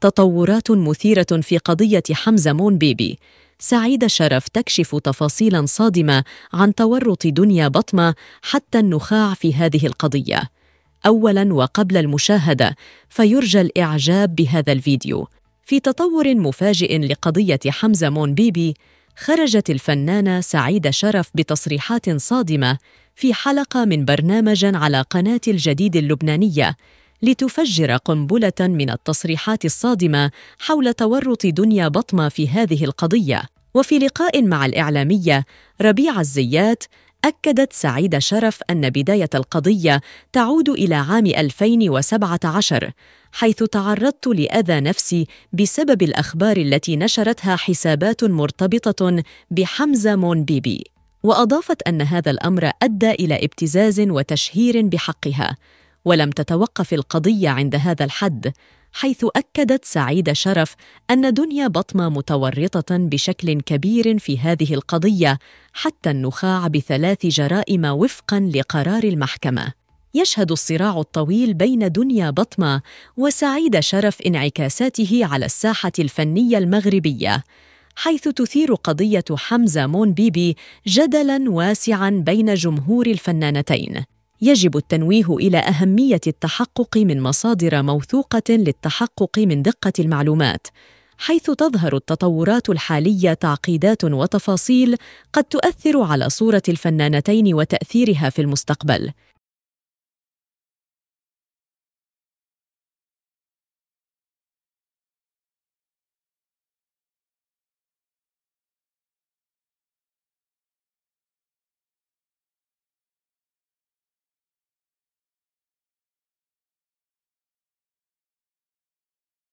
تطورات مثيرة في قضية حمزة مون بيبي سعيدة شرف تكشف تفاصيلا صادمة عن تورط دنيا بطمة حتى النخاع في هذه القضية أولا وقبل المشاهدة فيرجى الإعجاب بهذا الفيديو في تطور مفاجئ لقضية حمزة مون بيبي خرجت الفنانة سعيدة شرف بتصريحات صادمة في حلقة من برنامج على قناة الجديد اللبنانية لتفجر قنبله من التصريحات الصادمه حول تورط دنيا بطمه في هذه القضيه وفي لقاء مع الاعلاميه ربيع الزيات أكدت سعيدة شرف أن بداية القضية تعود إلى عام 2017 حيث تعرضت لأذى نفسي بسبب الأخبار التي نشرتها حسابات مرتبطة بحمزة مون بيبي وأضافت أن هذا الأمر أدى إلى ابتزاز وتشهير بحقها ولم تتوقف القضية عند هذا الحد حيث أكدت سعيدة شرف أن دنيا بطمة متورطة بشكل كبير في هذه القضية حتى النخاع بثلاث جرائم وفقاً لقرار المحكمة يشهد الصراع الطويل بين دنيا بطمة وسعيدة شرف انعكاساته على الساحة الفنية المغربية حيث تثير قضية حمزة مون بيبي جدلاً واسعاً بين جمهور الفنانتين يجب التنويه الى اهميه التحقق من مصادر موثوقه للتحقق من دقه المعلومات حيث تظهر التطورات الحاليه تعقيدات وتفاصيل قد تؤثر على صوره الفنانتين وتاثيرها في المستقبل